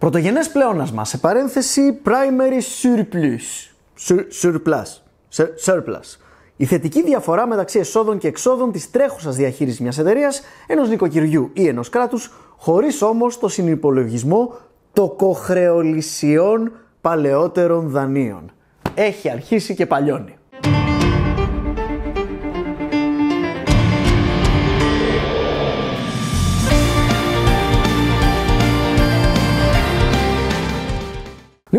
Πρωτογενές πλεόνασμα. Σε παρένθεση primary surplus. surplus. surplus. Η θετική διαφορά μεταξύ εσόδων και εξόδων της τρέχουσας διαχείρισης μιας εταιρείας, ενός νοικοκυριού ή ενός κράτους, χωρίς όμως το συνυπολογισμό τοκοχρεολυσιών παλαιότερων δανείων. Έχει αρχίσει και παλιώνει.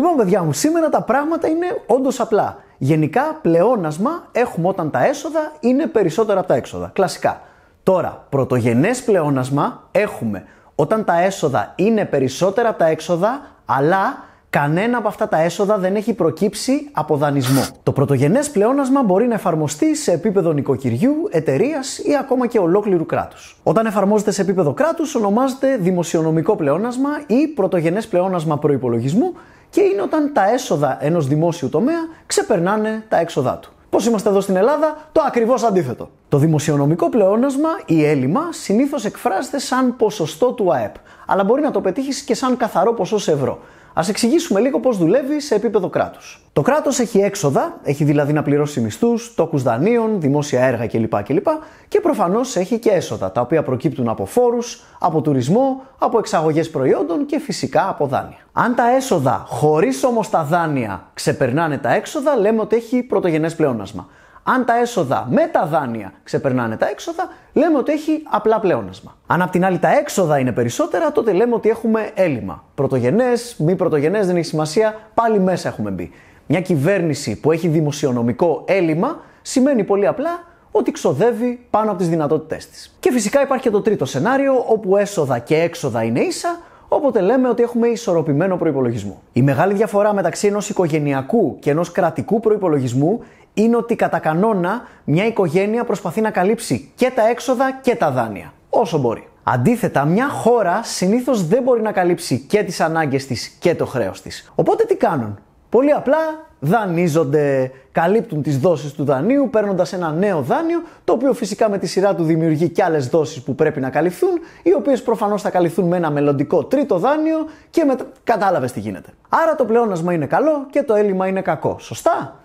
Λοιπόν, παιδιά μου, σήμερα τα πράγματα είναι όντως απλά. Γενικά, πλεόνασμα έχουμε όταν τα έσοδα είναι περισσότερα από τα έξοδα. Κλασικά. Τώρα, πρωτογενές πλεόνασμα έχουμε όταν τα έσοδα είναι περισσότερα από τα έξοδα, αλλά Κανένα από αυτά τα έσοδα δεν έχει προκύψει από δανεισμό. Το πρωτογενές πλεόνασμα μπορεί να εφαρμοστεί σε επίπεδο νοικοκυριού, εταιρείας ή ακόμα και ολόκληρου κράτους. Όταν εφαρμόζεται σε επίπεδο κράτους, ονομάζεται δημοσιονομικό πλεόνασμα ή πρωτογενές πλεόνασμα προπολογισμού και είναι όταν τα έσοδα ενός δημόσιου τομέα ξεπερνάνε τα έξοδά του. Πώς είμαστε εδώ στην Ελλάδα, το ακριβώς αντίθετο. Το δημοσιονομικό πλεόνασμα ή έλλειμμα συνήθως εκφράζεται σαν ποσοστό του ΑΕΠ, αλλά μπορεί να το πετύχεις και σαν καθαρό ποσό σε ευρώ. Ας εξηγήσουμε λίγο πώς δουλεύει σε επίπεδο κράτους. Το κράτος έχει έξοδα, έχει δηλαδή να πληρώσει μισθούς, τόκους δανείων, δημόσια έργα κλπ. κλπ. και προφανώς έχει και έσοδα, τα οποία προκύπτουν από φόρους, από τουρισμό, από εξαγωγές προϊόντων και φυσικά από δάνεια. Αν τα έσοδα χωρίς όμως τα δάνεια ξεπερνάνε τα έξοδα, λέμε ότι έχει πρωτογενές πλεόνασμα. Αν τα έσοδα με τα δάνεια ξεπερνάνε τα έξοδα, λέμε ότι έχει απλά πλεόνασμα. Αν απ' την άλλη τα έξοδα είναι περισσότερα, τότε λέμε ότι έχουμε έλλειμμα. Πρωτογενές, μη πρωτογενές, δεν έχει σημασία, πάλι μέσα έχουμε μπει. Μια κυβέρνηση που έχει δημοσιονομικό έλλειμμα σημαίνει πολύ απλά ότι ξοδεύει πάνω από τις δυνατότητές της. Και φυσικά υπάρχει και το τρίτο σενάριο, όπου έσοδα και έξοδα είναι ίσα, Οπότε λέμε ότι έχουμε ισορροπημένο προπολογισμό. Η μεγάλη διαφορά μεταξύ ενός οικογενειακού και ενός κρατικού προπολογισμού είναι ότι κατά κανόνα μια οικογένεια προσπαθεί να καλύψει και τα έξοδα και τα δάνεια. Όσο μπορεί. Αντίθετα, μια χώρα συνήθως δεν μπορεί να καλύψει και τις ανάγκες της και το χρέος της. Οπότε τι κάνουν. Πολύ απλά δανείζονται, καλύπτουν τις δόσεις του δανείου παίρνοντας ένα νέο δάνειο το οποίο φυσικά με τη σειρά του δημιουργεί και άλλες δόσεις που πρέπει να καλυφθούν οι οποίες προφανώς θα καλυφθούν με ένα μελλοντικό τρίτο δάνειο και μετά κατάλαβες τι γίνεται. Άρα το πλεόνασμα είναι καλό και το έλλειμμα είναι κακό. Σωστά?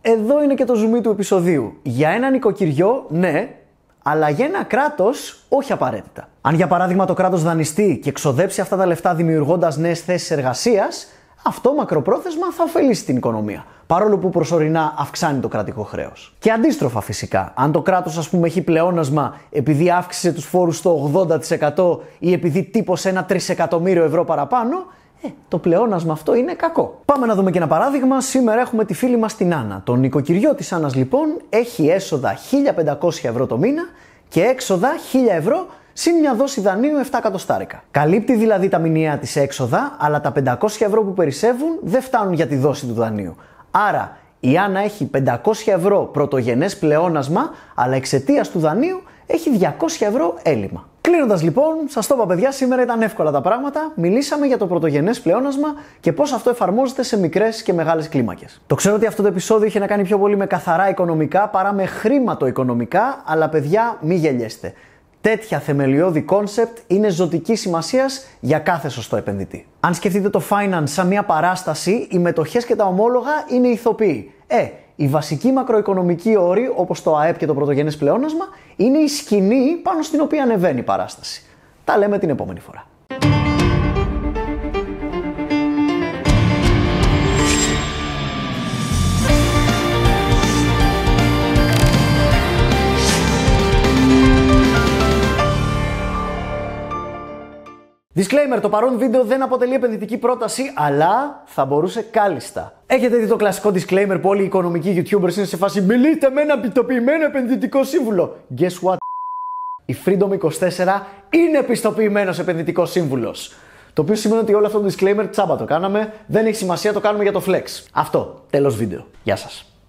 Εδώ είναι και το ζουμί του επεισοδίου. Για ένα νοικοκυριό, ναι, αλλά για ένα κράτος, όχι απαραίτητα. Αν για παράδειγμα το κράτος δανειστεί και ξοδέψει αυτά τα λεφτά δημιουργώντας νέες θέσεις εργασίας, αυτό μακροπρόθεσμα θα ωφελήσει την οικονομία. Παρόλο που προσωρινά αυξάνει το κρατικό χρέος. Και αντίστροφα φυσικά. Αν το κράτος, ας πούμε, έχει πλεόνασμα επειδή αύξησε τους φόρους στο 80% ή επειδή τύπωσε ένα τρισεκατομμύριο ευρώ παραπάνω, ε, το πλεόνασμα αυτό είναι κακό. Πάμε να δούμε και ένα παράδειγμα. Σήμερα έχουμε τη φίλη μας την Άννα. Το νοικοκυριό της Άννας λοιπόν έχει έσοδα 1500 ευρώ το μήνα και έξοδα 1000 ευρώ συν μια δόση δανείου 7 εκατοστάρικα. Καλύπτει δηλαδή τα μηνιαία της έξοδα, αλλά τα 500 ευρώ που περισσεύουν δεν φτάνουν για τη δόση του δανείου. Άρα η Άννα έχει 500 ευρώ πρωτογενές πλεόνασμα, αλλά εξαιτίας του δανείου έχει 200 ευρώ έλλειμμα. Κλείνοντας λοιπόν, σας το είπα παιδιά, σήμερα ήταν εύκολα τα πράγματα. Μιλήσαμε για το πρωτογενές πλεόνασμα και πώς αυτό εφαρμόζεται σε μικρές και μεγάλες κλίμακες. Το ξέρω ότι αυτό το επεισόδιο είχε να κάνει πιο πολύ με καθαρά οικονομικά παρά με χρήματο οικονομικά, αλλά παιδιά, μην γελιέστε. Τέτοια θεμελιώδη κόνσεπτ είναι ζωτική σημασίας για κάθε σωστό επενδυτή. Αν σκεφτείτε το finance σαν μια παράσταση, οι μετοχές και τα ομόλογα είναι ηθοποιοί. Ε, οι βασικοί μακροοικονομικοί όροι, όπως το ΑΕΠ και το πρωτογενές πλεόνασμα, είναι η σκηνή πάνω στην οποία ανεβαίνει η παράσταση. Τα λέμε την επόμενη φορά. Disclaimer, το παρόν βίντεο δεν αποτελεί επενδυτική πρόταση, αλλά θα μπορούσε κάλλιστα. Έχετε δει το κλασικό disclaimer που όλοι οι οικονομικοί YouTubers είναι σε φάση «Μιλείτε με ένα πιστοποιημένο επενδυτικό σύμβουλο». Guess what, η Freedom24 είναι πιστοποιημένος επενδυτικός σύμβουλος. Το οποίο σημαίνει ότι όλο αυτό το disclaimer τσάμπα το κάναμε, δεν έχει σημασία, το κάνουμε για το flex. Αυτό, τέλος βίντεο. Γεια σας.